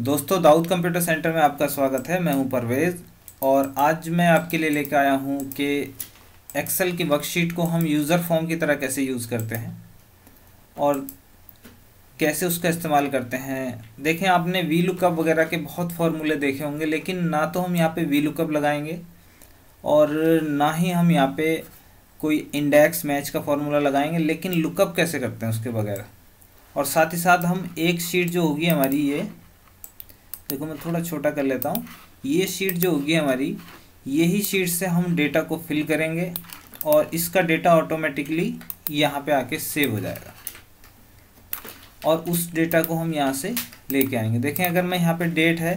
दोस्तों Dawood computer centre में आपका स्वागत है मैं हूं परवेज़ और आज मैं आपके लिए लेकर आया हूं कि एक्सेल की वर्कशीट को हम यूज़र फॉर्म की तरह कैसे यूज़ करते हैं और कैसे उसका इस्तेमाल करते हैं देखें आपने वी लुकअप वगैरह के बहुत फार्मूले देखे होंगे लेकिन ना तो हम यहाँ पर वी लुकअप लगाएंगे और ना ही हम यहाँ पर कोई इंडेक्स मैच का फार्मूला लगाएंगे लेकिन लुकअप कैसे करते हैं उसके वगैरह और साथ ही साथ हम एक शीट जो होगी हमारी ये देखो मैं थोड़ा छोटा कर लेता हूँ ये शीट जो होगी हमारी यही शीट से हम डेटा को फिल करेंगे और इसका डेटा ऑटोमेटिकली यहाँ पे आके सेव हो जाएगा और उस डेटा को हम यहाँ से लेके आएंगे देखें अगर मैं यहाँ पे डेट है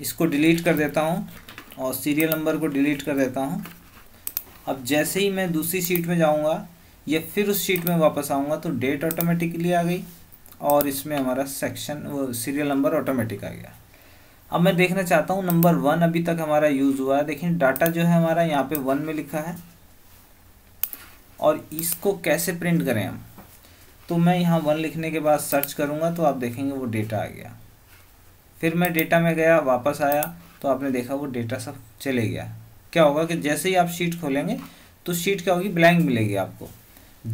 इसको डिलीट कर देता हूँ और सीरियल नंबर को डिलीट कर देता हूँ अब जैसे ही मैं दूसरी शीट में जाऊँगा या फिर उस शीट में वापस आऊँगा तो डेट ऑटोमेटिकली आ गई और इसमें हमारा सेक्शन वो सीरियल नंबर ऑटोमेटिक आ गया अब मैं देखना चाहता हूँ नंबर वन अभी तक हमारा यूज़ हुआ है देखिए डाटा जो है हमारा यहाँ पे वन में लिखा है और इसको कैसे प्रिंट करें हम तो मैं यहाँ वन लिखने के बाद सर्च करूँगा तो आप देखेंगे वो डेटा आ गया फिर मैं डेटा में गया वापस आया तो आपने देखा वो डेटा सब चले गया क्या होगा कि जैसे ही आप शीट खोलेंगे तो शीट क्या होगी ब्लैंक मिलेगी आपको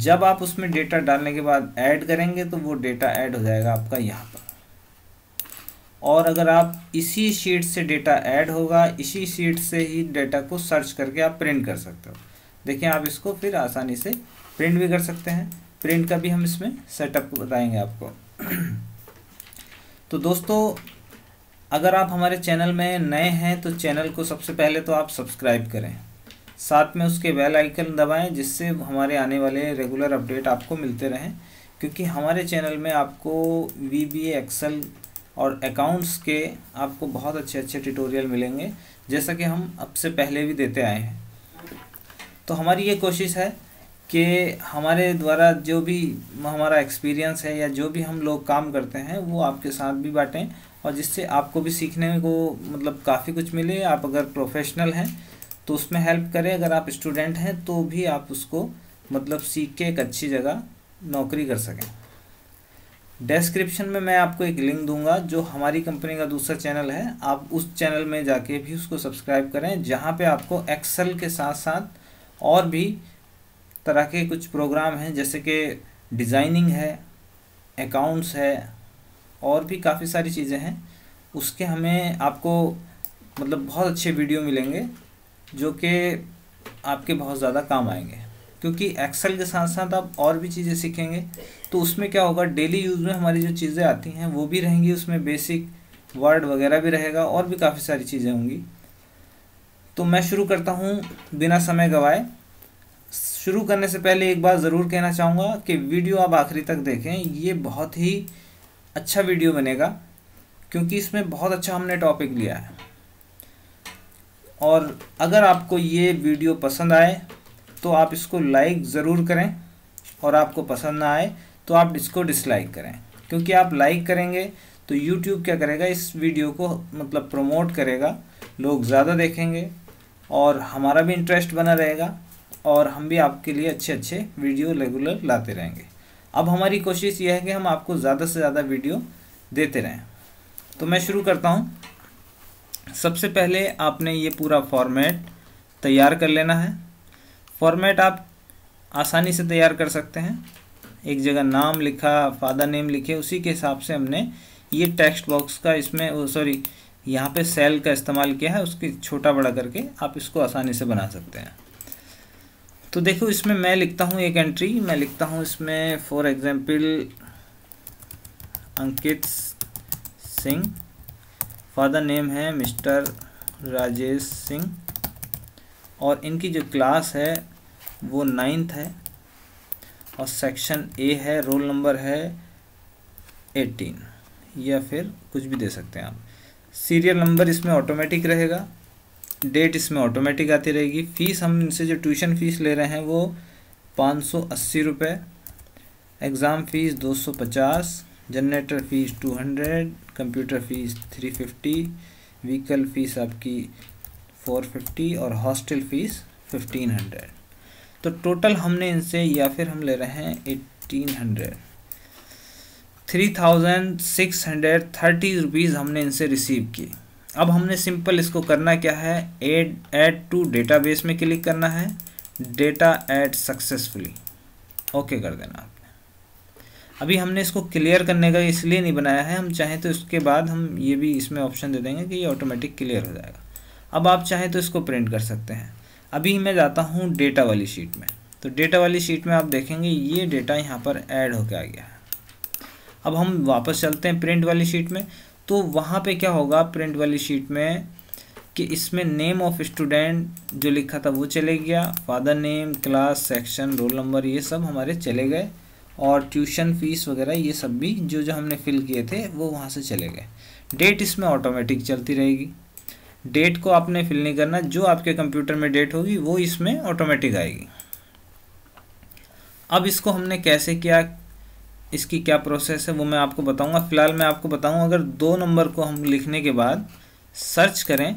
जब आप उसमें डेटा डालने के बाद ऐड करेंगे तो वो डेटा ऐड हो जाएगा आपका यहाँ पर और अगर आप इसी शीट से डेटा ऐड होगा इसी शीट से ही डेटा को सर्च करके आप प्रिंट कर सकते हो देखिए आप इसको फिर आसानी से प्रिंट भी कर सकते हैं प्रिंट का भी हम इसमें सेटअप बताएंगे आपको तो दोस्तों अगर आप हमारे चैनल में नए हैं तो चैनल को सबसे पहले तो आप सब्सक्राइब करें साथ में उसके बेल आइकन दबाएं जिससे हमारे आने वाले रेगुलर अपडेट आपको मिलते रहें क्योंकि हमारे चैनल में आपको वी बी एक्सल और अकाउंट्स के आपको बहुत अच्छे अच्छे ट्यूटोरियल मिलेंगे जैसा कि हम अब से पहले भी देते आए हैं तो हमारी ये कोशिश है कि हमारे द्वारा जो भी हमारा एक्सपीरियंस है या जो भी हम लोग काम करते हैं वो आपके साथ भी बांटें और जिससे आपको भी सीखने को मतलब काफ़ी कुछ मिले आप अगर प्रोफेशनल हैं तो उसमें हेल्प करें अगर आप स्टूडेंट हैं तो भी आप उसको मतलब सीख के एक अच्छी जगह नौकरी कर सकें डेस्क्रिप्शन में मैं आपको एक लिंक दूंगा जो हमारी कंपनी का दूसरा चैनल है आप उस चैनल में जाके भी उसको सब्सक्राइब करें जहाँ पे आपको एक्सेल के साथ साथ और भी तरह के कुछ प्रोग्राम हैं जैसे कि डिज़ाइनिंग है अकाउंट्स है और भी काफ़ी सारी चीज़ें हैं उसके हमें आपको मतलब बहुत अच्छे वीडियो मिलेंगे जो कि आपके बहुत ज़्यादा काम आएंगे क्योंकि एक्सेल के साथ साथ आप और भी चीज़ें सीखेंगे तो उसमें क्या होगा डेली यूज़ में हमारी जो चीज़ें आती हैं वो भी रहेंगी उसमें बेसिक वर्ड वगैरह भी रहेगा और भी काफ़ी सारी चीज़ें होंगी तो मैं शुरू करता हूँ बिना समय गवाए शुरू करने से पहले एक बार ज़रूर कहना चाहूँगा कि वीडियो आप आखिरी तक देखें ये बहुत ही अच्छा वीडियो बनेगा क्योंकि इसमें बहुत अच्छा हमने टॉपिक लिया है और अगर आपको ये वीडियो पसंद आए तो आप इसको लाइक ज़रूर करें और आपको पसंद ना आए तो आप इसको डिसलाइक करें क्योंकि आप लाइक करेंगे तो यूट्यूब क्या करेगा इस वीडियो को मतलब प्रमोट करेगा लोग ज़्यादा देखेंगे और हमारा भी इंटरेस्ट बना रहेगा और हम भी आपके लिए अच्छे अच्छे वीडियो रेगुलर लाते रहेंगे अब हमारी कोशिश यह है कि हम आपको ज़्यादा से ज़्यादा वीडियो देते रहें तो मैं शुरू करता हूँ सबसे पहले आपने ये पूरा फॉर्मेट तैयार कर लेना है फॉर्मेट आप आसानी से तैयार कर सकते हैं एक जगह नाम लिखा फादर नेम लिखे उसी के हिसाब से हमने ये टेक्स्ट बॉक्स का इसमें सॉरी यहाँ पे सेल का इस्तेमाल किया है उसके छोटा बड़ा करके आप इसको आसानी से बना सकते हैं तो देखो इसमें मैं लिखता हूँ एक एंट्री मैं लिखता हूँ इसमें for example Ankit Singh father name है मिस्टर राजेश सिंह और इनकी जो क्लास है वो नाइन्थ है और सेक्शन ए है रोल नंबर है एटीन या फिर कुछ भी दे सकते हैं आप सीरियल नंबर इसमें ऑटोमेटिक रहेगा डेट इसमें ऑटोमेटिक आती रहेगी फ़ीस हम इनसे जो ट्यूशन फ़ीस ले रहे हैं वो पाँच सौ अस्सी रुपये एग्ज़ाम फ़ीस दो सौ पचास generator fees two hundred computer fees three fifty vehicle fees आपकी फ़ोर फिफ्टी और हॉस्टल फ़ीस फिफ्टीन हंड्रेड तो टोटल हमने इनसे या फिर हम ले रहे हैं eighteen hundred three thousand six hundred thirty rupees हमने इनसे रिसीव किए अब हमने सिंपल इसको करना क्या है एड एड टू डेटाबेस में क्लिक करना है डेटा एड सक्सेसफुली ओके कर देना आपने अभी हमने इसको क्लियर करने का इसलिए नहीं बनाया है हम चाहें तो इसके बाद हम ये भी इसमें ऑप्शन दे देंगे कि ये ऑटोमेटिक क्लियर हो जाएगा अब आप चाहें तो इसको प्रिंट कर सकते हैं अभी मैं जाता हूँ डेटा वाली शीट में तो डेटा वाली शीट में आप देखेंगे ये डेटा यहाँ पर ऐड होकर आ गया है अब हम वापस चलते हैं प्रिंट वाली शीट में तो वहाँ पे क्या होगा प्रिंट वाली शीट में कि इसमें नेम ऑफ स्टूडेंट जो लिखा था वो चले गया father name class section roll number ये सब हमारे चले गए और ट्यूशन फीस वगैरह ये सब भी जो जो हमने फिल किए थे वो वहाँ से चले गए डेट इसमें ऑटोमेटिक चलती रहेगी डेट को आपने फिल नहीं करना जो आपके कंप्यूटर में डेट होगी वो इसमें ऑटोमेटिक आएगी अब इसको हमने कैसे किया इसकी क्या प्रोसेस है वो मैं आपको बताऊंगा फिलहाल मैं आपको बताऊंगा अगर दो नंबर को हम लिखने के बाद सर्च करें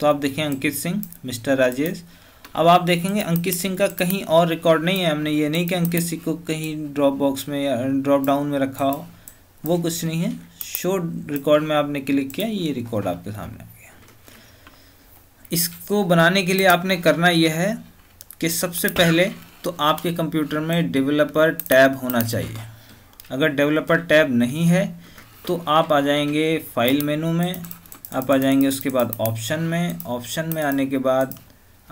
तो आप देखें अंकित सिंह मिस्टर राजेश अब आप देखेंगे अंकित सिंह का कहीं और रिकॉर्ड नहीं है हमने ये नहीं कि अंकित सिंह को कहीं ड्रॉप बॉक्स में या ड्रॉप डाउन में रखा हो वो कुछ नहीं है शो रिकॉर्ड में आपने क्लिक किया ये रिकॉर्ड आपके सामने इसको बनाने के लिए आपने करना यह है कि सबसे पहले तो आपके कंप्यूटर में डेवलपर टैब होना चाहिए अगर डेवलपर टैब नहीं है तो आप आ जाएंगे फाइल मेनू में आप आ जाएंगे उसके बाद ऑप्शन में ऑप्शन में आने के बाद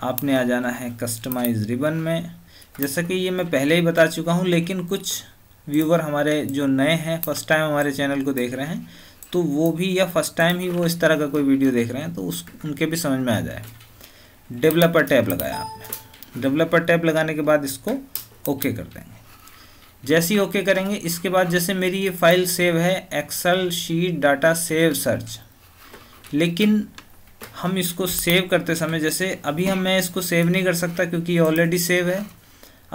आपने आ जाना है कस्टमाइज रिबन में जैसा कि ये मैं पहले ही बता चुका हूँ लेकिन कुछ व्यूवर हमारे जो नए हैं फर्स्ट टाइम हमारे चैनल को देख रहे हैं तो वो भी या फर्स्ट टाइम ही वो इस तरह का कोई वीडियो देख रहे हैं तो उस उनके भी समझ में आ जाए डेवलपर टैब लगाया आपने डेवलपर टैब लगाने के बाद इसको ओके कर देंगे जैसे ही ओके करेंगे इसके बाद जैसे मेरी ये फाइल सेव है excel sheet data save search लेकिन हम इसको सेव करते समय जैसे अभी हम मैं इसको सेव नहीं कर सकता क्योंकि ये ऑलरेडी सेव है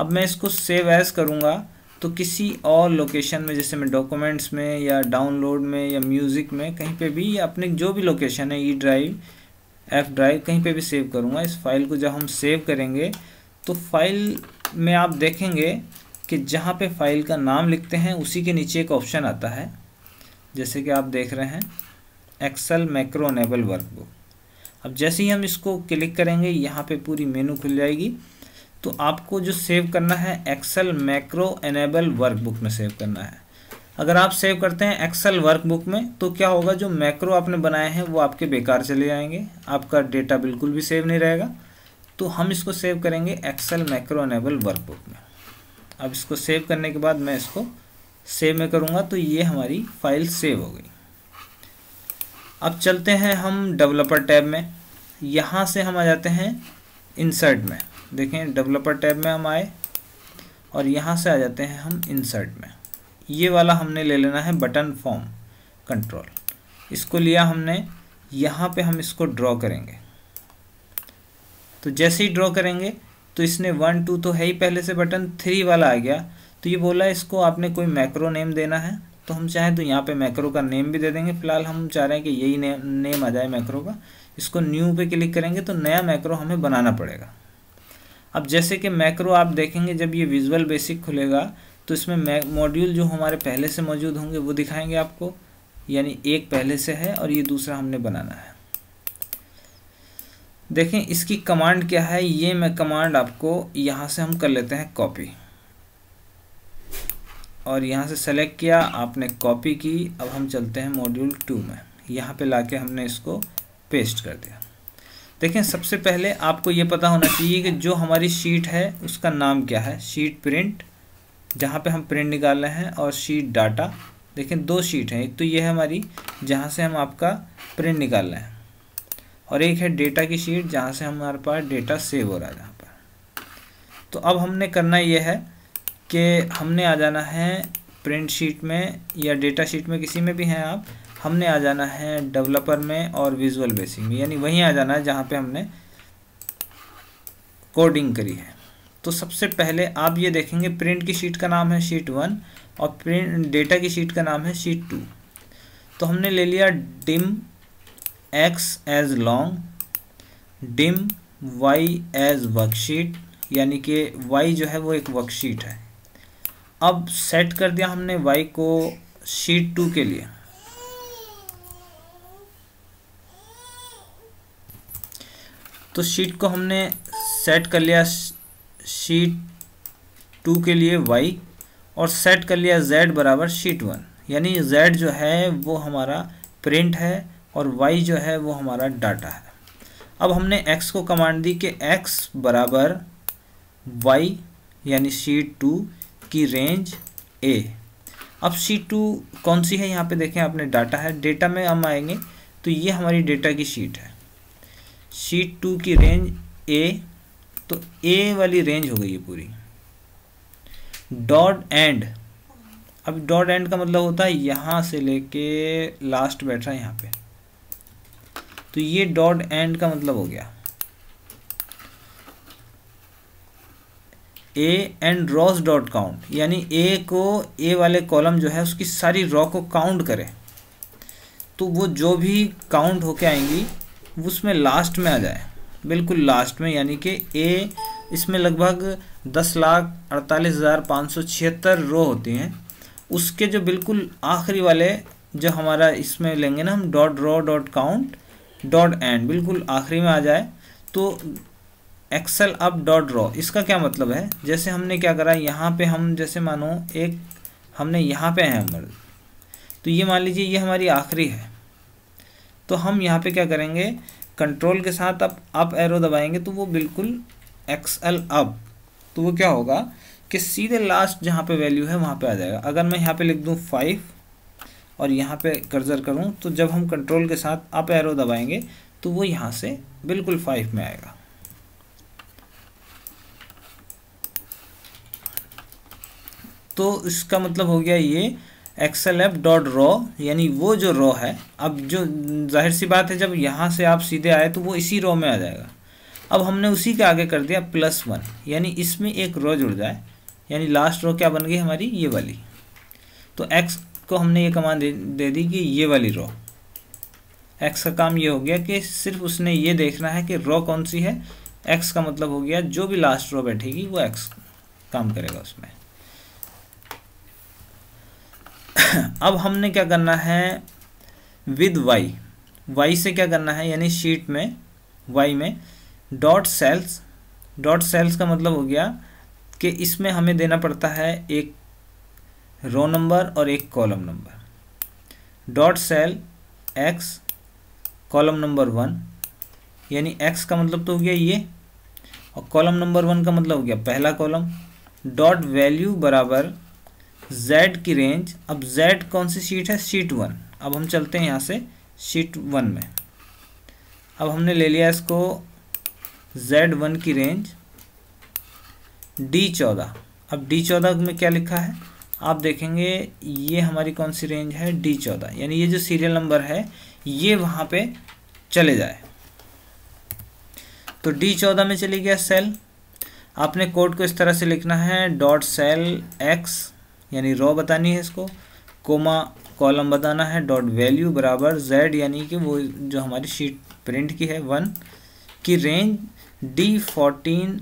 अब मैं इसको सेव एज़ करूँगा तो किसी और लोकेशन में जैसे मैं डॉक्यूमेंट्स में या डाउनलोड में या म्यूज़िक में कहीं पे भी या अपने जो भी लोकेशन है ई ड्राइव एफ ड्राइव कहीं पे भी सेव करूँगा इस फाइल को जब हम सेव करेंगे तो फाइल में आप देखेंगे कि जहाँ पे फाइल का नाम लिखते हैं उसी के नीचे एक ऑप्शन आता है जैसे कि आप देख रहे हैं एक्सल मैक्रो नेबल वर्कबुक अब जैसे ही हम इसको क्लिक करेंगे यहाँ पर पूरी मेनू खुल जाएगी तो आपको जो सेव करना है एक्सेल मैक्रो एनेबल वर्कबुक में सेव करना है अगर आप सेव करते हैं एक्सेल वर्कबुक में तो क्या होगा जो मैक्रो आपने बनाए हैं वो आपके बेकार चले जाएंगे आपका डेटा बिल्कुल भी सेव नहीं रहेगा तो हम इसको सेव करेंगे एक्सेल मैक्रो एनेबल वर्कबुक में अब इसको सेव करने के बाद मैं इसको सेव में करूँगा तो ये हमारी फाइल सेव हो गई अब चलते हैं हम डेवलपर टैब में यहाँ से हम आ जाते हैं इंसर्ट में देखें डेवलपर टैब में हम आए और यहाँ से आ जाते हैं हम इंसर्ट में ये वाला हमने ले लेना है बटन फॉर्म कंट्रोल इसको लिया हमने यहाँ पे हम इसको ड्रॉ करेंगे तो जैसे ही ड्रॉ करेंगे तो इसने वन टू तो है ही पहले से बटन थ्री वाला आ गया तो ये बोला इसको आपने कोई मैक्रो नेम देना है तो हम चाहें तो यहाँ पे मैक्रो का नेम भी दे देंगे फिलहाल हम चाह रहे हैं कि यही नेम नेम आ जाए मैक्रो का इसको न्यू पे क्लिक करेंगे तो नया मैक्रो हमें बनाना पड़ेगा अब जैसे कि मैक्रो आप देखेंगे जब ये विजुअल बेसिक खुलेगा तो इसमें मॉड्यूल जो हमारे पहले से मौजूद होंगे वो दिखाएंगे आपको यानी एक पहले से है और ये दूसरा हमने बनाना है देखें इसकी कमांड क्या है ये मैं कमांड आपको यहाँ से हम कर लेते हैं कॉपी और यहाँ से सेलेक्ट किया आपने कॉपी की अब हम चलते हैं मॉड्यूल टू में यहाँ पे लाके हमने इसको पेस्ट कर दिया देखें सबसे पहले आपको ये पता होना चाहिए कि जो हमारी शीट है उसका नाम क्या है शीट प्रिंट जहाँ पे हम प्रिंट निकाल रहे हैं और शीट डाटा देखें दो शीट हैं एक तो ये है हमारी जहाँ से हम आपका प्रिंट निकाल रहे हैं और एक है डेटा की शीट जहाँ से हमारे पास डेटा सेव हो रहा है जहाँ पर तो अब हमने करना यह है कि हमने आ जाना है प्रिंट शीट में या डेटा शीट में किसी में भी हैं आप हमने आ जाना है डेवलपर में और विजुअल बेसिक में यानी वहीं आ जाना है जहाँ पे हमने कोडिंग करी है तो सबसे पहले आप ये देखेंगे प्रिंट की शीट का नाम है शीट वन और प्रिंट डेटा की शीट का नाम है शीट टू तो हमने ले लिया dim X as long dim Y as worksheet यानी कि वाई जो है वो एक वर्कशीट है अब सेट कर दिया हमने वाई को शीट टू के लिए तो शीट को हमने सेट कर लिया शीट टू के लिए वाई और सेट कर लिया जेड बराबर शीट वन यानी जेड जो है वो हमारा प्रिंट है और वाई जो है वो हमारा डाटा है अब हमने एक्स को कमांड दी कि एक्स बराबर वाई यानी शीट टू की रेंज ए अब शीट टू कौन सी है यहाँ पे देखें आपने डाटा है डेटा में हम आएंगे तो ये हमारी डेटा की शीट है शीट टू की रेंज ए तो ए वाली रेंज हो गई है पूरी डॉट एंड अब डॉट एंड का मतलब होता है यहां से लेके लास्ट बैठ रहा है यहां पे तो ये डॉट एंड का मतलब हो गया A end rows dot count यानी ए को ए वाले कॉलम जो है उसकी सारी रॉ को काउंट करें तो वो जो भी काउंट होके आएंगी उसमें लास्ट में आ जाए बिल्कुल लास्ट में यानी कि ए इसमें लगभग दस लाख अड़तालीस हज़ार पाँच सौ छिहत्तर रो होती हैं उसके जो बिल्कुल आखिरी वाले जो हमारा इसमें लेंगे ना हम dot row dot count dot end बिल्कुल आखिरी में आ जाए तो एक्सेल अप डॉट रो इसका क्या मतलब है जैसे हमने क्या करा यहाँ पे हम जैसे मानो एक हमने यहाँ पे हैं हमारे तो ये मान लीजिए ये हमारी आखिरी है तो हम यहाँ पे क्या करेंगे कंट्रोल के साथ आप अप एरो दबाएंगे तो वो बिल्कुल एक्सएल अप तो वो क्या होगा कि सीधे लास्ट जहाँ पे वैल्यू है वहाँ पे आ जाएगा अगर मैं यहाँ पे लिख दूँ फाइव और यहाँ पे कर्जर करूँ तो जब हम कंट्रोल के साथ अप एरो दबाएंगे तो वो यहाँ से बिल्कुल फाइव में आएगा तो इसका मतलब हो गया ये एक्सेल एफ डॉट रॉ यानी वो जो रॉ है अब जो जाहिर सी बात है जब यहाँ से आप सीधे आए तो वो इसी रॉ में आ जाएगा अब हमने उसी के आगे कर दिया प्लस वन यानी इसमें एक रॉ जुड़ जाए यानी लास्ट रॉ क्या बन गई हमारी ये वाली तो एक्स को हमने ये कमान दे, दे दी कि ये वाली रॉ एक्स का काम ये हो गया कि सिर्फ उसने ये देखना है कि रॉ कौन सी है एक्स का मतलब हो गया जो भी लास्ट रॉ बैठेगी वो एक्स काम करेगा उसमें अब हमने क्या करना है विद वाई वाई से क्या करना है यानी शीट में वाई में डॉट सेल्स डॉट सेल्स का मतलब हो गया कि इसमें हमें देना पड़ता है एक रो नंबर और एक column number dot cell X column number one यानी एक्स का मतलब तो हो गया ये और कॉलम नंबर वन का मतलब हो गया पहला कॉलम डॉट वैल्यू बराबर Z की रेंज अब Z कौन सी शीट है शीट वन अब हम चलते हैं यहाँ से शीट वन में अब हमने ले लिया इसको Z वन की रेंज डी चौदह अब डी चौदह में क्या लिखा है आप देखेंगे ये हमारी कौन सी रेंज है डी चौदह यानी ये जो सीरियल नंबर है ये वहाँ पे चले जाए तो डी चौदह में चली गया सेल आपने कोड को इस तरह से लिखना है डॉट सेल एक्स यानी रॉ बतानी है इसको कोमा कॉलम बताना है डॉट वैल्यू बराबर जेड यानी कि वो जो हमारी शीट प्रिंट की है वन की range D fourteen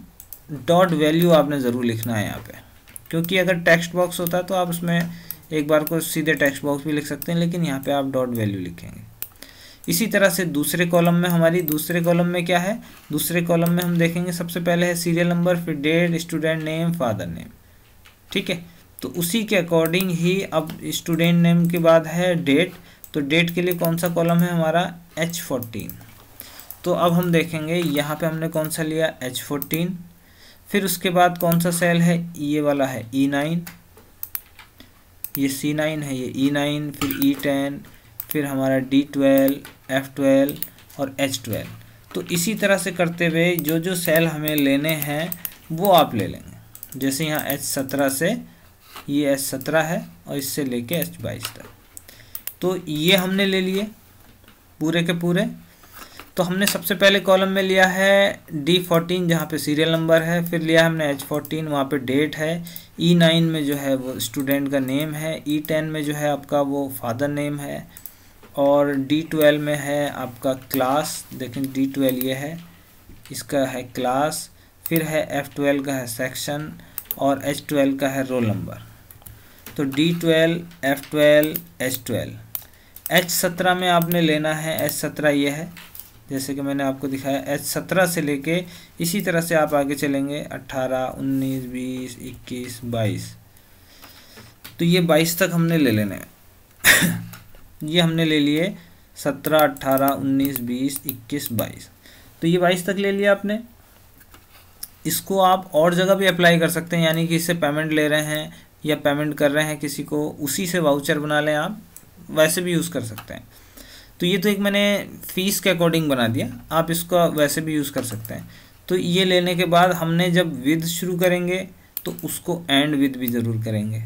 dot value आपने ज़रूर लिखना है यहाँ पे क्योंकि अगर टेक्स्ट बॉक्स होता तो आप उसमें एक बार को सीधे टेक्स्ट बॉक्स भी लिख सकते हैं लेकिन यहाँ पे आप डॉट वैल्यू लिखेंगे इसी तरह से दूसरे कॉलम में हमारी दूसरे कॉलम में क्या है दूसरे कॉलम में हम देखेंगे सबसे पहले है सीरियल नंबर फिर date student name father name ठीक है तो उसी के अकॉर्डिंग ही अब स्टूडेंट नेम के बाद है डेट तो डेट के लिए कौन सा कॉलम है हमारा एच फोर्टीन तो अब हम देखेंगे यहाँ पे हमने कौन सा लिया एच फोर्टीन फिर उसके बाद कौन सा सेल है ये वाला है ई e नाइन ये सी नाइन है ये ई e नाइन फिर ई e टेन फिर हमारा डी ट्वेल्व एफ ट्वेल्व और एच ट्वेल्व तो इसी तरह से करते हुए जो जो सेल हमें लेने हैं वो आप ले लेंगे जैसे यहाँ एच सत्रह से ये एस सत्रह है और इससे लेके एस बाईस तक तो ये हमने ले लिए पूरे के पूरे तो हमने सबसे पहले कॉलम में लिया है डी फोर्टीन जहाँ पे सीरियल नंबर है फिर लिया हमने एच फोर्टीन वहाँ पे डेट है ई e नाइन में जो है वो स्टूडेंट का नेम है ई e टेन में जो है आपका वो फादर नेम है और डी ट्वेल्व में है आपका क्लास देखें डी ट्वेल्व ये है इसका है क्लास फिर है एफ ट्वेल्व का है सेक्शन और एच ट्वेल्व का है रोल नंबर तो D twelve F twelve H twelve H सत्रह में आपने लेना है एच सत्रह ये है जैसे कि मैंने आपको दिखाया एच सत्रह से लेके इसी तरह से आप आगे चलेंगे अट्ठारह उन्नीस बीस इक्कीस बाईस तो ये बाईस तक हमने ले लेना है ये हमने ले लिए सत्रह अट्ठारह उन्नीस बीस इक्कीस बाईस तो ये बाईस तक ले लिया आपने इसको आप और जगह भी अप्लाई कर सकते हैं यानी कि इससे पेमेंट ले रहे हैं या पेमेंट कर रहे हैं किसी को उसी से वाउचर बना लें आप वैसे भी यूज़ कर सकते हैं तो ये तो एक मैंने फ़ीस के अकॉर्डिंग बना दिया आप इसका वैसे भी यूज़ कर सकते हैं तो ये लेने के बाद हमने जब विद शुरू करेंगे तो उसको एंड विद भी ज़रूर करेंगे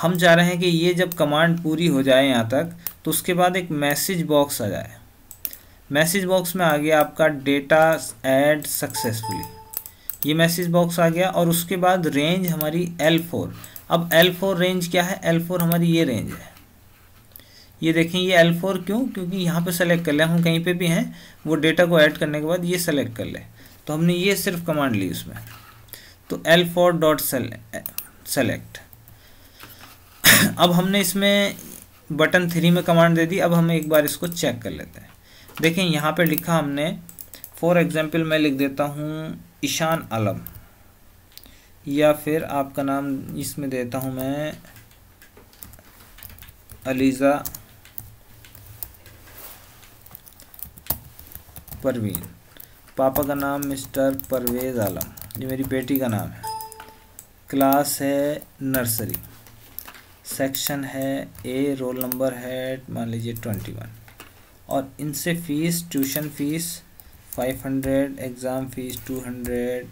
हम चाह रहे हैं कि ये जब कमांड पूरी हो जाए यहाँ तक तो उसके बाद एक मैसेज बॉक्स आ जाए मैसेज बॉक्स में आ गया आपका डेटा एड सक्सेसफुली ये मैसेज बॉक्स आ गया और उसके बाद रेंज हमारी एल फोर अब एल फोर रेंज क्या है एल फोर हमारी ये रेंज है ये देखें ये एल फोर क्यों क्योंकि यहाँ पे सेलेक्ट कर ले हम कहीं पे भी हैं वो डेटा को ऐड करने के बाद ये सेलेक्ट कर ले तो हमने ये सिर्फ कमांड ली उसमें तो एल फोर डॉट सेलेक्ट अब हमने इसमें बटन थ्री में कमांड दे दी अब हम एक बार इसको चेक कर लेते हैं देखें यहाँ पे लिखा हमने फॉर एग्ज़ाम्पल मैं लिख देता हूँ ईशान आलम या फिर आपका नाम इसमें देता हूँ मैं अलीज़ा परवीन पापा का नाम मिस्टर परवेज़ आलम ये मेरी बेटी का नाम है क्लास है नर्सरी सेक्शन है ए रोल नंबर है मान लीजिए ट्वेंटी वन और इनसे fees tuition fees five hundred exam fees two hundred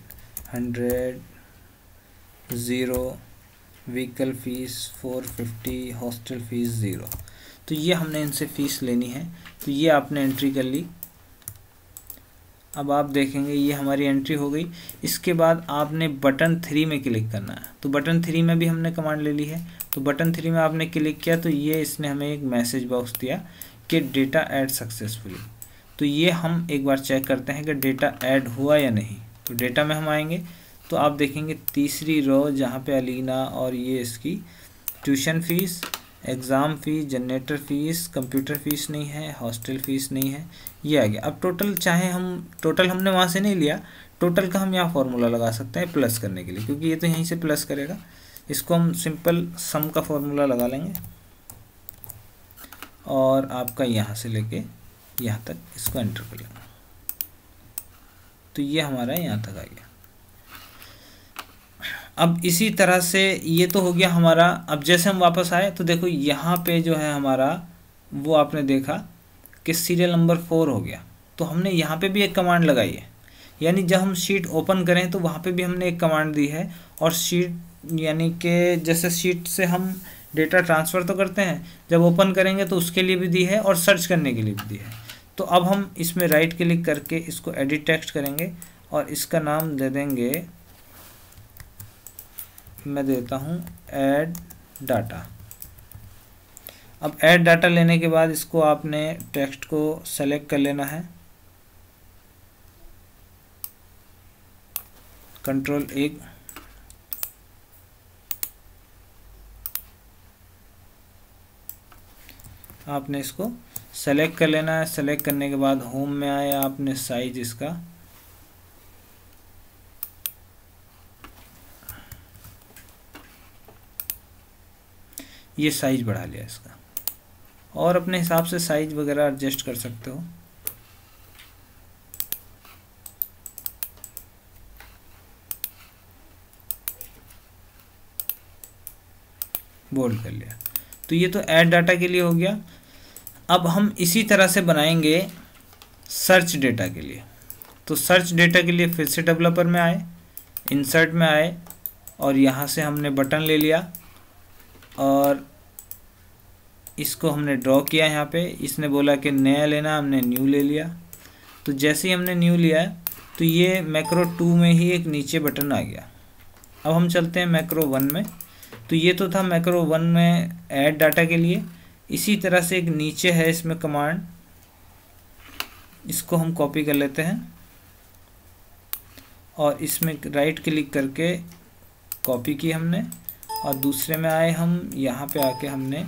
hundred zero vehicle fees four fifty hostel fees zero तो ये हमने इनसे फ़ीस लेनी है तो ये आपने एंट्री कर ली अब आप देखेंगे ये हमारी एंट्री हो गई इसके बाद आपने बटन थ्री में क्लिक करना है तो बटन थ्री में भी हमने कमांड ले ली है तो बटन थ्री में आपने क्लिक किया तो ये इसने हमें एक मैसेज बॉक्स दिया कि डेटा ऐड सक्सेसफुली तो ये हम एक बार चेक करते हैं कि डेटा ऐड हुआ या नहीं तो डेटा में हम आएंगे तो आप देखेंगे तीसरी रो जहाँ पे अलीना और ये इसकी tuition fees exam fees generator fees computer fees नहीं है हॉस्टल फ़ीस नहीं है ये आ गया अब टोटल चाहे हम टोटल हमने वहाँ से नहीं लिया टोटल का हम यहाँ फार्मूला लगा सकते हैं प्लस करने के लिए क्योंकि ये तो यहीं से प्लस करेगा इसको हम सिंपल सम का फार्मूला लगा लेंगे और आपका यहाँ से लेके यहाँ तक इसको एंटर कर लेना तो ये हमारा यहाँ तक आ गया अब इसी तरह से ये तो हो गया हमारा अब जैसे हम वापस आए तो देखो यहाँ पे जो है हमारा वो आपने देखा कि सीरियल नंबर फोर हो गया तो हमने यहाँ पे भी एक कमांड लगाई है यानी जब हम शीट ओपन करें तो वहाँ पे भी हमने एक कमांड दी है और शीट यानी कि जैसे शीट से हम डेटा ट्रांसफ़र तो करते हैं जब ओपन करेंगे तो उसके लिए भी दी है और सर्च करने के लिए भी दी है तो अब हम इसमें राइट क्लिक करके इसको एडिट टेक्स्ट करेंगे और इसका नाम दे देंगे मैं देता हूँ ऐड डाटा अब ऐड डाटा लेने के बाद इसको आपने टेक्स्ट को सेलेक्ट कर लेना है कंट्रोल एक आपने इसको सेलेक्ट कर लेना है सेलेक्ट करने के बाद होम में आया आपने साइज इसका ये साइज बढ़ा लिया इसका और अपने हिसाब से साइज वगैरह एडजस्ट कर सकते हो बोल्ड कर लिया तो ये तो ऐड डाटा के लिए हो गया अब हम इसी तरह से बनाएंगे सर्च डेटा के लिए तो सर्च डेटा के लिए फिर से डेवलपर में आए इंसर्ट में आए और यहाँ से हमने बटन ले लिया और इसको हमने ड्रॉ किया यहाँ पे इसने बोला कि नया लेना हमने न्यू ले लिया तो जैसे ही हमने न्यू लिया तो ये मैक्रो टू में ही एक नीचे बटन आ गया अब हम चलते हैं मैक्रो वन में तो ये तो था मैक्रो वन में ऐड डाटा के लिए इसी तरह से एक नीचे है इसमें कमांड इसको हम कॉपी कर लेते हैं और इसमें राइट क्लिक करके कॉपी की हमने और दूसरे में आए हम यहाँ पे आके हमने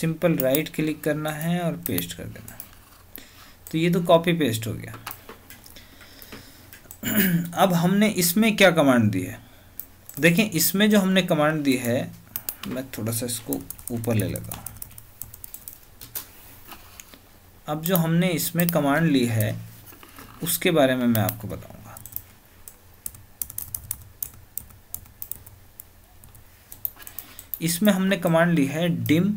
सिंपल राइट क्लिक करना है और पेस्ट कर देना तो ये तो कॉपी पेस्ट हो गया अब हमने इसमें क्या कमांड दी है देखें इसमें जो हमने कमांड दी है मैं थोड़ा सा इसको ऊपर ले लेता हूँ अब जो हमने इसमें कमांड ली है उसके बारे में मैं आपको बताऊंगा इसमें हमने कमांड ली है डिम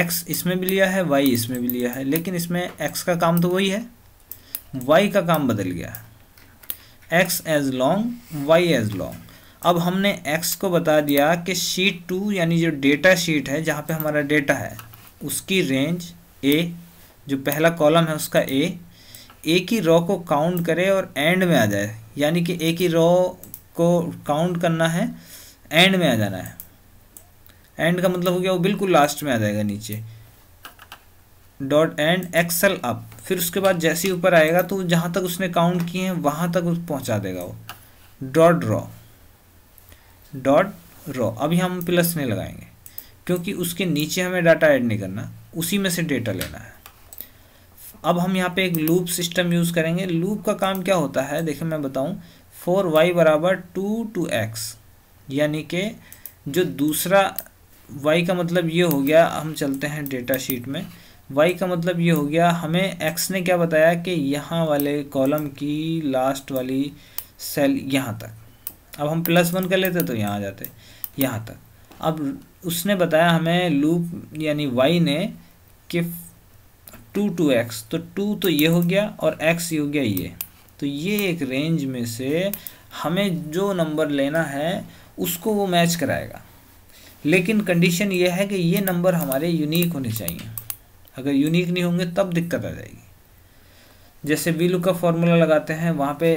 एक्स इसमें भी लिया है वाई इसमें भी लिया है लेकिन इसमें एक्स का काम तो वही है वाई का काम बदल गया X as long Y as long अब हमने एक्स को बता दिया कि शीट टू यानी जो डेटा शीट है जहाँ पे हमारा डेटा है उसकी रेंज ए जो पहला कॉलम है उसका ए ए की रॉ को काउंट करे और एंड में आ जाए यानी कि ए की रॉ को काउंट करना है एंड में आ जाना है एंड का मतलब हो गया वो बिल्कुल लास्ट में आ जाएगा नीचे डॉट एंड एक्सल अप फिर उसके बाद जैसे ही ऊपर आएगा तो जहाँ तक उसने काउंट किए हैं वहाँ तक उस पहुँचा देगा वो डॉट रॉ डॉट रॉ अभी हम प्लस नहीं लगाएंगे क्योंकि उसके नीचे हमें डाटा ऐड नहीं करना उसी में से डेटा लेना है अब हम यहाँ पे एक लूप सिस्टम यूज़ करेंगे लूप का काम क्या होता है देखें मैं बताऊँ फोर वाई बराबर टू टू एक्स यानी कि जो दूसरा वाई का मतलब ये हो गया हम चलते हैं डेटा शीट में वाई का मतलब ये हो गया हमें एक्स ने क्या बताया कि यहाँ वाले कॉलम की लास्ट वाली सेल यहाँ तक अब हम प्लस वन कर लेते तो यहाँ आ जाते यहाँ तक अब उसने बताया हमें लूप यानी वाई ने कि टू टू एक्स तो टू तो ये हो गया और एक्स ये हो गया ये तो ये एक रेंज में से हमें जो नंबर लेना है उसको वो मैच कराएगा लेकिन कंडीशन ये है कि ये नंबर हमारे यूनिक होने चाहिए अगर यूनिक नहीं होंगे तब दिक्कत आ जाएगी जैसे वी का फॉर्मूला लगाते हैं वहाँ पे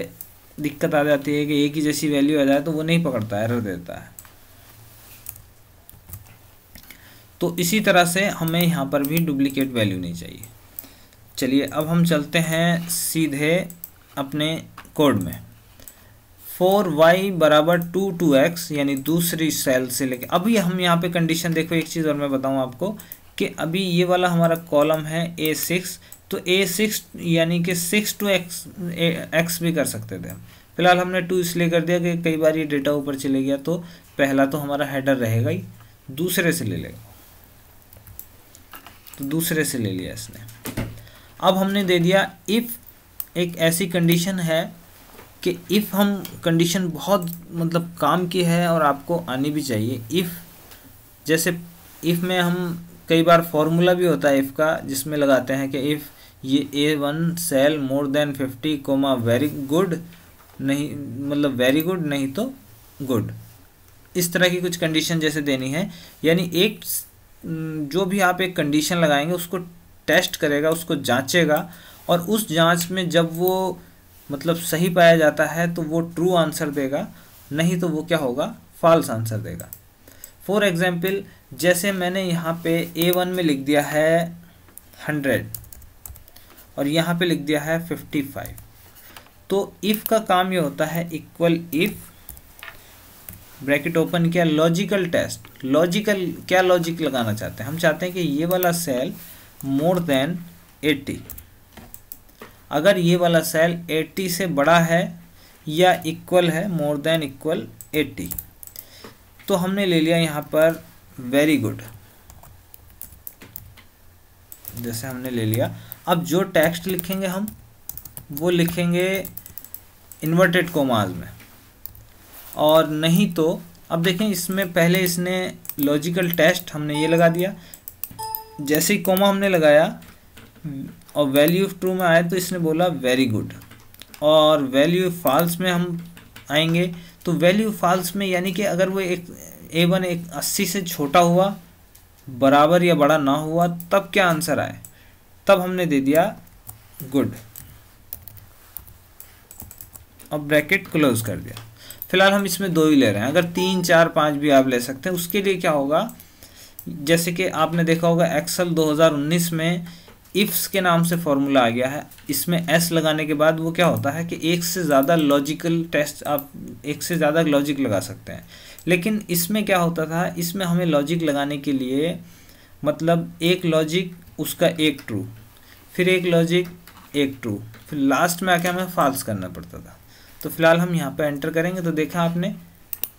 दिक्कत आ जाती है कि एक ही जैसी वैल्यू आ जाए तो वो नहीं पकड़ता एरर देता है तो इसी तरह से हमें यहाँ पर भी डुप्लीकेट वैल्यू नहीं चाहिए चलिए अब हम चलते हैं सीधे अपने कोड में फोर वाई बराबर टू टू एक्स यानी दूसरी सेल से लेके अभी हम यहाँ पे कंडीशन देखो एक चीज़ और मैं बताऊँ आपको कि अभी ये वाला हमारा कॉलम है ए सिक्स तो ए सिक्स यानी कि सिक्स टू एक्स एक्स भी कर सकते थे फिलहाल हमने टू इसलिए कर दिया कि कई बार ये डेटा ऊपर चले गया तो पहला तो हमारा हेडर रहेगा ही दूसरे से ले लेगा तो दूसरे से ले लिया इसने अब हमने दे दिया इफ़ एक ऐसी कंडीशन है कि इफ़ हम कंडीशन बहुत मतलब काम की है और आपको आनी भी चाहिए इफ़ जैसे इफ़ में हम कई बार फॉर्मूला भी होता है इफ़ का जिसमें लगाते हैं कि इफ़ ये A one cell more than fifty comma very good नहीं मतलब वेरी गुड नहीं तो गुड इस तरह की कुछ कंडीशन जैसे देनी है यानी एक जो भी आप एक कंडीशन लगाएंगे उसको टेस्ट करेगा उसको जांचेगा और उस जांच में जब वो मतलब सही पाया जाता है तो वो ट्रू आंसर देगा नहीं तो वो क्या होगा फॉल्स आंसर देगा फॉर एग्ज़ाम्पल जैसे मैंने यहाँ पे ए वन में लिख दिया है हंड्रेड और यहाँ पे लिख दिया है फिफ्टी फाइव तो इफ़ का काम ये होता है इक्वल इफ़ ब्रैकेट ओपन किया लॉजिकल टेस्ट लॉजिकल क्या लॉजिक लगाना चाहते हैं हम चाहते हैं कि ये वाला सेल मोर देन 80 अगर ये वाला सेल 80 से बड़ा है या इक्वल है मोर देन इक्वल 80 तो हमने ले लिया यहाँ पर वेरी गुड जैसे हमने ले लिया अब जो टेक्स्ट लिखेंगे हम वो लिखेंगे इन्वर्टेड कोमाज में और नहीं तो अब देखें इसमें पहले इसने लॉजिकल टेस्ट हमने ये लगा दिया जैसे ही कोमा हमने लगाया और वैल्यू ऑफ ट्रू में आया तो इसने बोला वेरी गुड और वैल्यू फॉल्स में हम आएंगे तो वैल्यू फॉल्स में यानी कि अगर वो एक ए वन एक अस्सी से छोटा हुआ बराबर या बड़ा ना हुआ तब क्या आंसर आए तब हमने दे दिया गुड और ब्रैकेट क्लोज कर दिया फिलहाल हम इसमें दो ही ले रहे हैं अगर तीन चार पाँच भी आप ले सकते हैं उसके लिए क्या होगा जैसे कि आपने देखा होगा एक्सल 2019 में इफ्स के नाम से फॉर्मूला आ गया है इसमें एस लगाने के बाद वो क्या होता है कि एक से ज़्यादा लॉजिकल टेस्ट आप एक से ज़्यादा लॉजिक लगा सकते हैं लेकिन इसमें क्या होता था इसमें हमें लॉजिक लगाने के लिए मतलब एक लॉजिक उसका एक ट्रू फिर एक लॉजिक एक ट्रू फिर लास्ट में आके हमें फॉल्स करना पड़ता था तो फिलहाल हम यहाँ पर एंटर करेंगे तो देखा आपने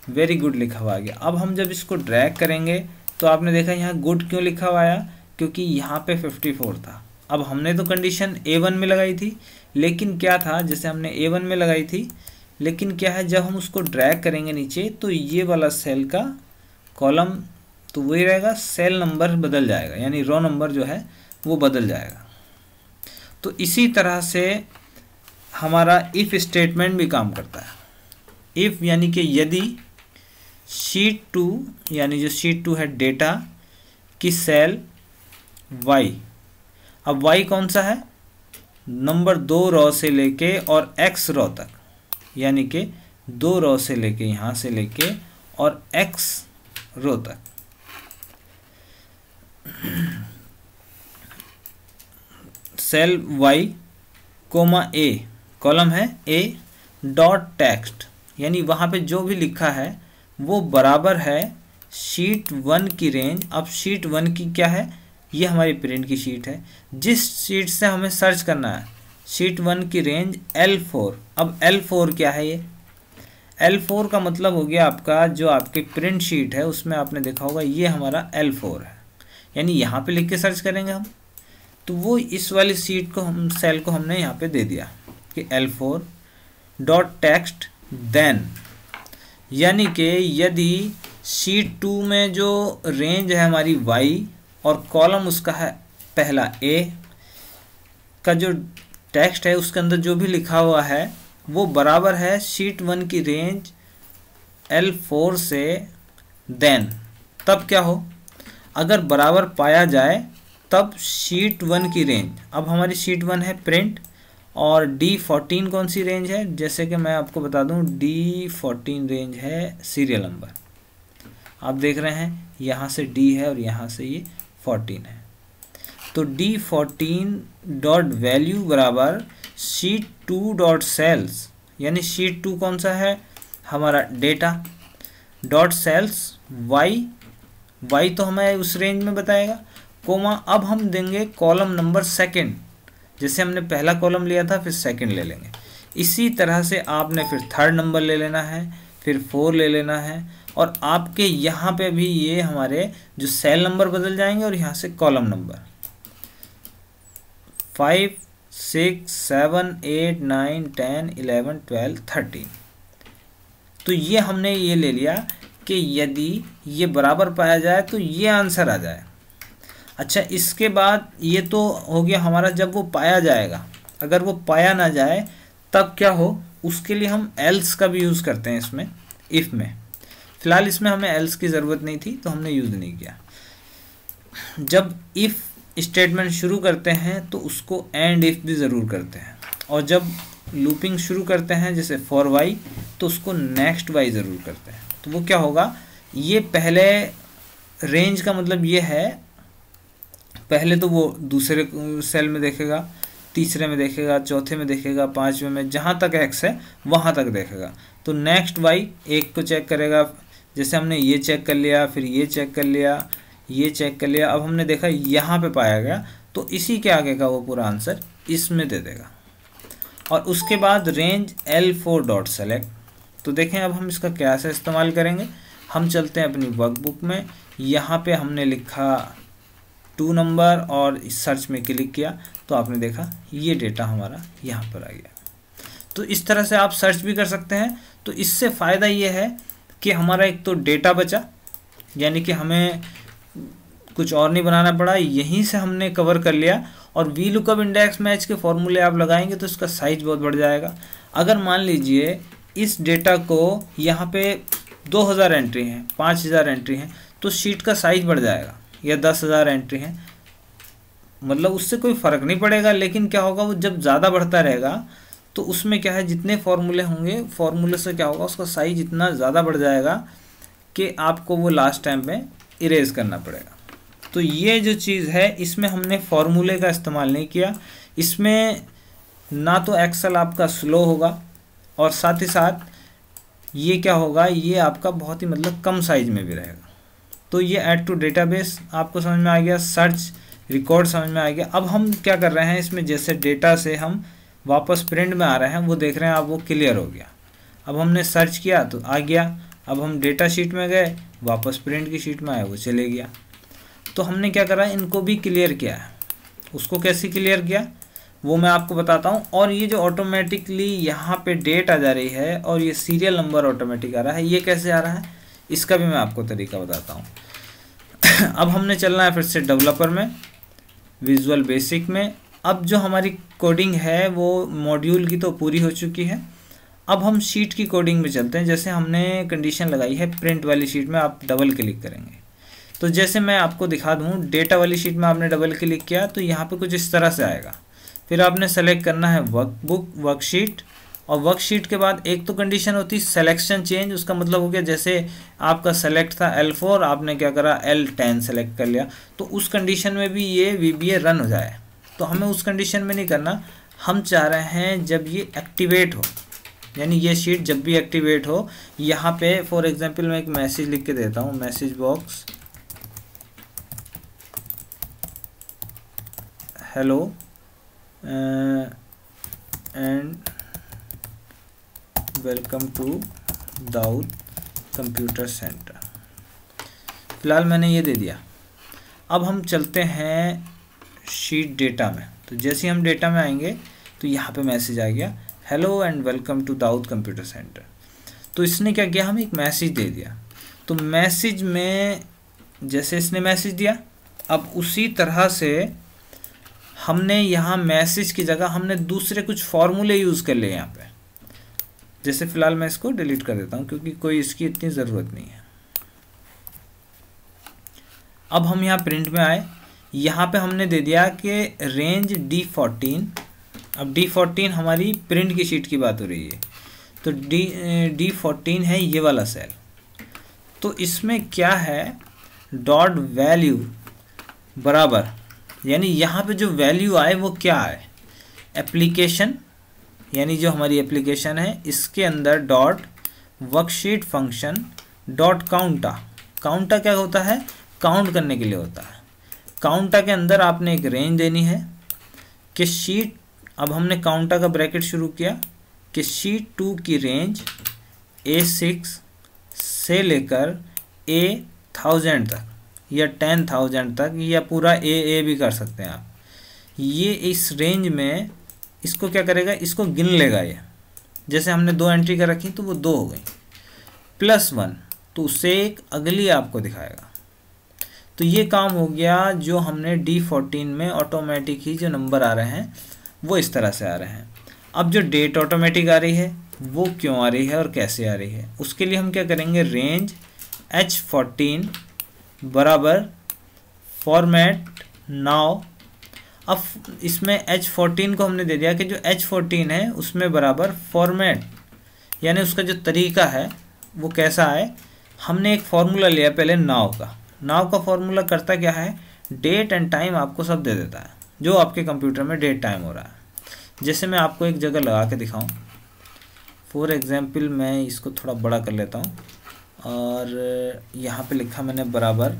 वेरी गुड लिखा हुआ आ गया अब हम जब इसको ड्रैग करेंगे तो आपने देखा यहाँ गुड क्यों लिखा हुआ आया क्योंकि यहाँ पे 54 था अब हमने तो कंडीशन ए वन में लगाई थी लेकिन क्या था जैसे हमने ए वन में लगाई थी लेकिन क्या है जब हम उसको ड्रैग करेंगे नीचे तो ये वाला सेल का कॉलम तो वही रहेगा सेल नंबर बदल जाएगा यानी रॉ नंबर जो है वो बदल जाएगा तो इसी तरह से हमारा इफ़ स्टेटमेंट भी काम करता है इफ़ यानी कि यदि शीट टू यानी जो शीट टू है डेटा की सेल वाई अब वाई कौन सा है नंबर दो रॉ से लेके और एक्स रॉ तक यानी कि दो रॉ से लेके यहाँ से लेके और एक्स रो तक cell Y comma A column है ए डॉट टेक्स्ट यानी वहाँ पे जो भी लिखा है वो बराबर है शीट वन की रेंज अब शीट वन की क्या है ये हमारी प्रिंट की शीट है जिस शीट से हमें सर्च करना है शीट वन की रेंज एल फोर अब एल फोर क्या है ये एल फोर का मतलब हो गया आपका जो आपकी प्रिंट शीट है उसमें आपने देखा होगा ये हमारा एल फोर है यानी यहाँ पे लिख के सर्च करेंगे हम तो वो इस वाली सीट को हम सेल को हमने यहाँ पे दे दिया कि L four dot text then यानी कि यदि शीट टू में जो रेंज है हमारी वाई और कॉलम उसका है पहला ए का जो टेक्स्ट है उसके अंदर जो भी लिखा हुआ है वो बराबर है शीट वन की रेंज एल फोर से देन तब क्या हो अगर बराबर पाया जाए तब शीट वन की रेंज अब हमारी शीट वन है प्रिंट और डी फोर्टीन कौन सी रेंज है जैसे कि मैं आपको बता दूं डी फोर्टीन रेंज है सीरियल नंबर आप देख रहे हैं यहाँ से डी है और यहाँ से ये फोर्टीन है तो डी फोर्टीन डॉट वैल्यू बराबर शीट टू डॉट सेल्स यानी शीट टू कौन सा है हमारा data dot cells Y Y तो हमें उस रेंज में बताएगा कोमा अब हम देंगे कॉलम नंबर सेकेंड जैसे हमने पहला कॉलम लिया था फिर सेकंड ले लेंगे इसी तरह से आपने फिर थर्ड नंबर ले लेना है फिर फोर ले लेना है और आपके यहाँ पे भी ये हमारे जो सेल नंबर बदल जाएंगे और यहाँ से column number five six seven eight nine ten eleven twelve thirteen तो ये हमने ये ले लिया कि यदि ये बराबर पाया जाए तो ये आंसर आ जाए अच्छा इसके बाद ये तो हो गया हमारा जब वो पाया जाएगा अगर वो पाया ना जाए तब क्या हो उसके लिए हम एल्स का भी यूज़ करते हैं इसमें इफ़ में फ़िलहाल इसमें हमें एल्स की ज़रूरत नहीं थी तो हमने यूज़ नहीं किया जब इफ़ स्टेटमेंट शुरू करते हैं तो उसको एंड इफ़ भी ज़रूर करते हैं और जब लूपिंग शुरू करते हैं जैसे फॉर वाई तो उसको नेक्स्ट वाई ज़रूर करते हैं तो वो क्या होगा ये पहले रेंज का मतलब ये है पहले तो वो दूसरे सेल में देखेगा तीसरे में देखेगा चौथे में देखेगा पाँचवें में जहाँ तक एक्स है वहाँ तक देखेगा तो नेक्स्ट वाई एक को चेक करेगा जैसे हमने ये चेक कर लिया फिर ये चेक कर लिया ये चेक कर लिया अब हमने देखा यहाँ पे पाया गया तो इसी के आगे का वो पूरा आंसर इसमें दे देगा और उसके बाद range L four dot select तो देखें अब हम इसका कैसे इस्तेमाल करेंगे हम चलते हैं अपनी वर्कबुक में यहाँ पे हमने लिखा टू नंबर और सर्च में क्लिक किया तो आपने देखा ये डेटा हमारा यहाँ पर आ गया तो इस तरह से आप सर्च भी कर सकते हैं तो इससे फ़ायदा ये है कि हमारा एक तो डेटा बचा यानी कि हमें कुछ और नहीं बनाना पड़ा यहीं से हमने कवर कर लिया और वी लुकअप इंडेक्स मैच के फॉर्मूले आप लगाएंगे तो इसका साइज बहुत बढ़ जाएगा अगर मान लीजिए इस डेटा को यहाँ पे 2000 एंट्री हैं 5000 एंट्री हैं तो शीट का साइज बढ़ जाएगा या दस हज़ार एंट्री हैं मतलब उससे कोई फ़र्क नहीं पड़ेगा लेकिन क्या होगा वो जब ज़्यादा बढ़ता रहेगा तो उसमें क्या है जितने फॉर्मूले होंगे फार्मूले से क्या होगा उसका साइज इतना ज़्यादा बढ़ जाएगा कि आपको वो लास्ट टाइम में इरेज करना पड़ेगा तो ये जो चीज़ है इसमें हमने फॉर्मूले का इस्तेमाल नहीं किया इसमें ना तो एक्सल आपका स्लो होगा और साथ ही साथ ये क्या होगा ये आपका बहुत ही मतलब कम साइज में भी रहेगा तो ये ऐड टू डेटाबेस आपको समझ में आ गया सर्च रिकॉर्ड समझ में आ गया अब हम क्या कर रहे हैं इसमें जैसे डेटा से हम वापस प्रिंट में आ रहे हैं वो देख रहे हैं आप वो क्लियर हो गया अब हमने सर्च किया तो आ गया अब हम डेटा शीट में गए वापस प्रिंट की शीट में आए वो चले गया तो हमने क्या करा इनको भी क्लियर किया है उसको कैसे क्लियर किया वो मैं आपको बताता हूँ और ये जो ऑटोमेटिकली यहाँ पे डेट आ जा रही है और ये सीरियल नंबर ऑटोमेटिक आ रहा है ये कैसे आ रहा है इसका भी मैं आपको तरीका बताता हूँ अब हमने चलना है फिर से डेवलपर में विजुअल बेसिक में अब जो हमारी कोडिंग है वो मॉड्यूल की तो पूरी हो चुकी है अब हम शीट की कोडिंग में चलते हैं जैसे हमने कंडीशन लगाई है प्रिंट वाली शीट में आप डबल क्लिक करेंगे तो जैसे मैं आपको दिखा दूँ डेटा वाली शीट में आपने डबल क्लिक किया तो यहाँ पर कुछ इस तरह से आएगा फिर आपने सेलेक्ट करना है वर्क बुक वर्कशीट और वर्कशीट के बाद एक तो कंडीशन होती सेलेक्शन चेंज उसका मतलब हो गया जैसे आपका सेलेक्ट था एल फोर आपने क्या करा एल टेन सेलेक्ट कर लिया तो उस कंडीशन में भी ये वी रन हो जाए तो हमें उस कंडीशन में नहीं करना हम चाह रहे हैं जब ये एक्टिवेट हो यानी ये शीट जब भी एक्टिवेट हो यहाँ पे फॉर एग्जांपल मैं एक मैसेज लिख के देता हूँ message box hello and welcome to Daud computer centre फिलहाल मैंने ये दे दिया अब हम चलते हैं शीट डेटा में तो जैसे हम डेटा में आएंगे तो यहाँ पे मैसेज आ गया hello and welcome to Daud computer centre तो इसने क्या किया हमें एक मैसेज दे दिया तो मैसेज में जैसे इसने मैसेज दिया अब उसी तरह से हमने यहाँ मैसेज की जगह हमने दूसरे कुछ फॉर्मूले यूज़ कर लिए यहाँ पे जैसे फ़िलहाल मैं इसको डिलीट कर देता हूँ क्योंकि कोई इसकी इतनी ज़रूरत नहीं है अब हम यहाँ प्रिंट में आए यहाँ पे हमने दे दिया कि रेंज डी फोर्टीन अब डी फोर्टीन हमारी प्रिंट की शीट की बात हो रही है तो डी डी फोर्टीन है ये वाला सेल तो इसमें क्या है डॉट वैल्यू बराबर यानी यहाँ पे जो वैल्यू आए वो क्या है एप्लीकेशन यानी जो हमारी एप्लीकेशन है इसके अंदर dot worksheet function dot counta counta क्या होता है काउंट करने के लिए होता है काउंटा के अंदर आपने एक रेंज देनी है कि शीट अब हमने काउंटा का ब्रैकेट शुरू किया कि शीट टू की रेंज ए सिक्स से लेकर ए थाउजेंड तक या टेन थाउजेंड तक या पूरा ए ए भी कर सकते हैं आप ये इस रेंज में इसको क्या करेगा इसको गिन लेगा ये जैसे हमने दो एंट्री कर रखी तो वो दो हो गई प्लस वन तो उससे एक अगली आपको दिखाएगा तो ये काम हो गया जो हमने डी में ऑटोमेटिक ही जो नंबर आ रहे हैं वो इस तरह से आ रहे हैं अब जो डेट ऑटोमेटिक आ रही है वो क्यों आ रही है और कैसे आ रही है उसके लिए हम क्या करेंगे रेंज एच फोर्टीन बराबर फॉर्मेट नाव अब इसमें एच फोर्टीन को हमने दे दिया कि जो एच फोर्टीन है उसमें बराबर फॉर्मेट यानी उसका जो तरीका है वो कैसा है हमने एक फार्मूला लिया पहले नाव का नाव का फार्मूला करता क्या है डेट एंड टाइम आपको सब दे देता है जो आपके कंप्यूटर में डेट टाइम हो रहा है जैसे मैं आपको एक जगह लगा के दिखाऊँ फॉर एग्ज़ाम्पल मैं इसको थोड़ा बड़ा कर लेता हूँ और यहाँ पे लिखा मैंने बराबर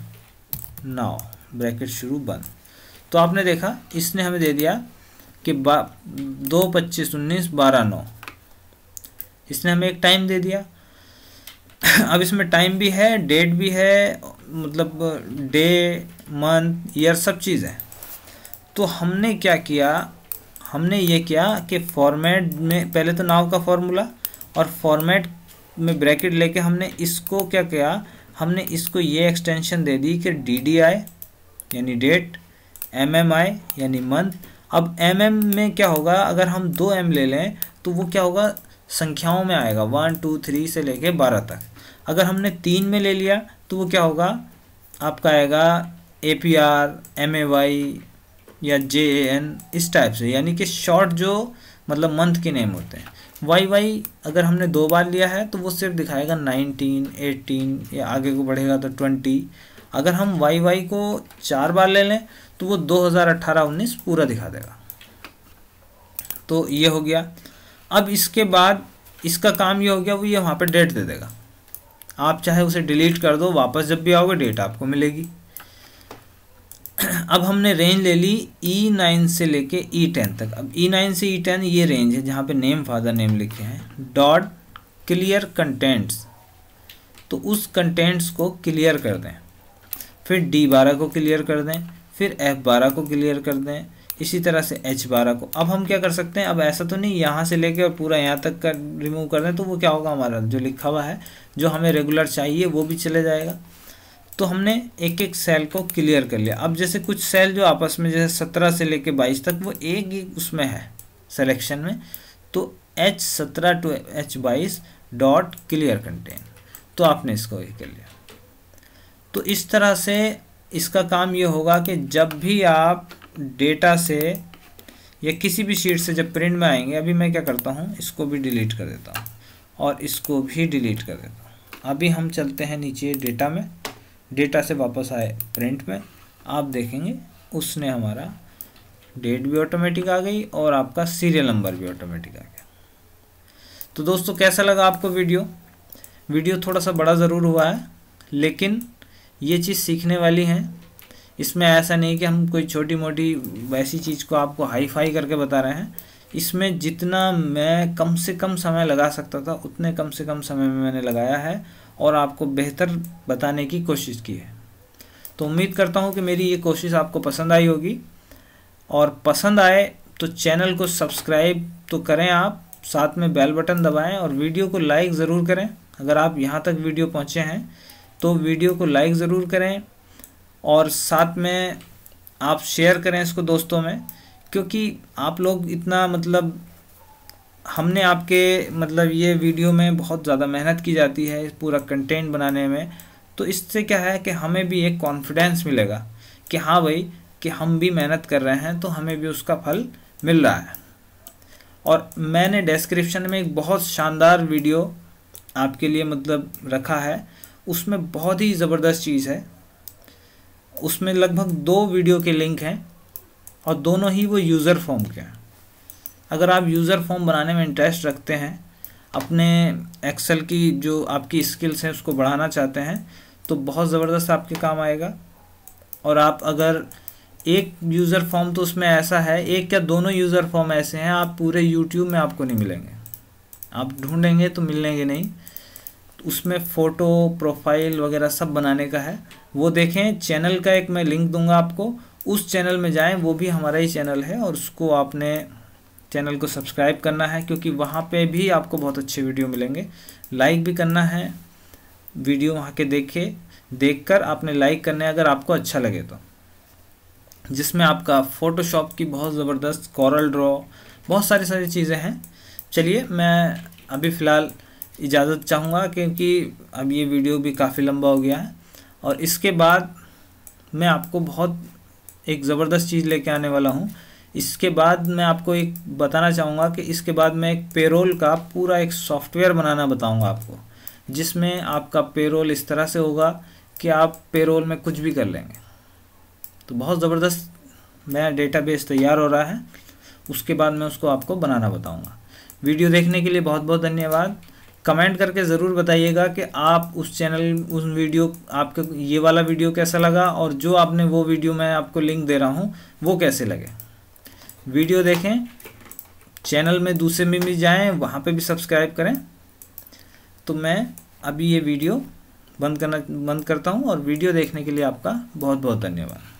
नाव ब्रैकेट शुरू बंद तो आपने देखा इसने हमें दे दिया कि बा दो पच्चीस उन्नीस बारह नौ इसने हमें एक टाइम दे दिया अब इसमें टाइम भी है डेट भी है मतलब डे मंथ ईयर सब चीज़ है तो हमने क्या किया हमने ये किया कि फॉर्मेट में पहले तो नाव का फॉर्मूला और फॉर्मेट में ब्रैकेट लेके हमने इसको क्या किया हमने इसको ये एक्सटेंशन दे दी कि डी डी आई यानी डेट एम एम आई यानी मंथ अब एम mm एम में क्या होगा अगर हम दो एम ले लें तो वो क्या होगा संख्याओं में आएगा वन टू थ्री से लेके बारह तक अगर हमने तीन में ले लिया तो वो क्या होगा आपका आएगा A P R M A Y या जे ए एन इस टाइप से यानी कि शॉर्ट जो मतलब मंथ के नेम होते हैं वाई वाई अगर हमने दो बार लिया है तो वो सिर्फ दिखाएगा नाइनटीन एटीन या आगे को बढ़ेगा तो ट्वेंटी अगर हम वाई वाई को चार बार ले लें तो वो 2018-19 पूरा दिखा देगा तो ये हो गया अब इसके बाद इसका काम ये हो गया वो ये वहाँ पे डेट दे देगा आप चाहे उसे डिलीट कर दो वापस जब भी आओगे डेट आपको मिलेगी अब हमने रेंज ले ली ई e नाइन से लेके ई e टेन तक अब ई e नाइन से ई टेन ये रेंज है जहाँ पे नेम फादर नेम लिखे हैं डॉट क्लियर कंटेंट्स तो उस कंटेंट्स को क्लियर कर दें फिर डी बारह को क्लियर कर दें फिर एफ बारह को क्लियर कर दें इसी तरह से एच बारह को अब हम क्या कर सकते हैं अब ऐसा तो नहीं यहाँ से लेके और पूरा यहाँ तक कर रिमूव कर दें तो वो क्या होगा हमारा जो लिखा हुआ है जो हमें रेगुलर चाहिए वो भी चले जाएगा तो हमने एक एक सेल को क्लियर कर लिया अब जैसे कुछ सेल जो आपस में जैसे सत्रह से लेकर बाईस तक वो एक ही उसमें है सेलेक्शन में तो एच सत्रह टू एच बाईस डॉट क्लियर कंटेन तो आपने इसको ये कर लिया तो इस तरह से इसका काम ये होगा कि जब भी आप डेटा से या किसी भी शीट से जब प्रिंट में आएंगे अभी मैं क्या करता हूँ इसको भी डिलीट कर देता हूँ और इसको भी डिलीट कर देता हूँ अभी हम चलते हैं नीचे डेटा में डेटा से वापस आए प्रिंट में आप देखेंगे उसने हमारा डेट भी ऑटोमेटिक आ गई और आपका सीरियल नंबर भी ऑटोमेटिक आ गया तो दोस्तों कैसा लगा आपको वीडियो वीडियो थोड़ा सा बड़ा ज़रूर हुआ है लेकिन ये चीज़ सीखने वाली है इसमें ऐसा नहीं कि हम कोई छोटी मोटी वैसी चीज़ को आपको हाई फाई करके बता रहे हैं इसमें जितना मैं कम से कम समय लगा सकता था उतने कम से कम समय में मैंने लगाया है और आपको बेहतर बताने की कोशिश की है तो उम्मीद करता हूँ कि मेरी ये कोशिश आपको पसंद आई होगी और पसंद आए तो चैनल को सब्सक्राइब तो करें आप साथ में बेल बटन दबाएं और वीडियो को लाइक ज़रूर करें अगर आप यहाँ तक वीडियो पहुँचे हैं तो वीडियो को लाइक ज़रूर करें और साथ में आप शेयर करें इसको दोस्तों में क्योंकि आप लोग इतना मतलब हमने आपके मतलब ये वीडियो में बहुत ज़्यादा मेहनत की जाती है पूरा कंटेंट बनाने में तो इससे क्या है कि हमें भी एक कॉन्फिडेंस मिलेगा कि हाँ भाई कि हम भी मेहनत कर रहे हैं तो हमें भी उसका फल मिल रहा है और मैंने डिस्क्रिप्शन में एक बहुत शानदार वीडियो आपके लिए मतलब रखा है उसमें बहुत ही ज़बरदस्त चीज़ है उसमें लगभग दो वीडियो के लिंक हैं और दोनों ही वो यूज़र फॉर्म के हैं अगर आप यूज़र फॉर्म बनाने में इंटरेस्ट रखते हैं अपने एक्सेल की जो आपकी स्किल्स हैं उसको बढ़ाना चाहते हैं तो बहुत ज़बरदस्त आपके काम आएगा और आप अगर एक यूज़र फॉर्म तो उसमें ऐसा है एक या दोनों यूज़र फॉर्म ऐसे हैं आप पूरे यूट्यूब में आपको नहीं मिलेंगे आप ढूंढेंगे तो मिलेंगे नहीं उसमें फ़ोटो प्रोफाइल वगैरह सब बनाने का है वो देखें चैनल का एक मैं लिंक दूंगा आपको उस चैनल में जाएं वो भी हमारा ही चैनल है और उसको आपने चैनल को सब्सक्राइब करना है क्योंकि वहाँ पे भी आपको बहुत अच्छे वीडियो मिलेंगे लाइक भी करना है वीडियो वहाँ के देखे देख कर आपने लाइक करने अगर आपको अच्छा लगे तो जिसमें आपका फ़ोटोशॉप की बहुत ज़बरदस्त कॉरल ड्रॉ बहुत सारी सारी चीज़ें हैं चलिए मैं अभी फ़िलहाल इजाज़त चाहूँगा क्योंकि अब ये वीडियो भी काफ़ी लंबा हो गया है और इसके बाद मैं आपको बहुत एक ज़बरदस्त चीज़ लेके आने वाला हूँ इसके बाद मैं आपको एक बताना चाहूँगा कि इसके बाद मैं एक पेरोल का पूरा एक सॉफ्टवेयर बनाना बताऊँगा आपको जिसमें आपका पेरोल इस तरह से होगा कि आप पेरोल में कुछ भी कर लेंगे तो बहुत ज़बरदस्त मैं डेटाबेस तैयार हो रहा है उसके बाद मैं उसको आपको बनाना बताऊँगा वीडियो देखने के लिए बहुत बहुत धन्यवाद कमेंट करके ज़रूर बताइएगा कि आप उस चैनल उस वीडियो आपके ये वाला वीडियो कैसा लगा और जो आपने वो वीडियो मैं आपको लिंक दे रहा हूँ वो कैसे लगे वीडियो देखें चैनल में दूसरे में भी जाएं वहाँ पे भी सब्सक्राइब करें तो मैं अभी ये वीडियो बंद करना बंद करता हूँ और वीडियो देखने के लिए आपका बहुत बहुत धन्यवाद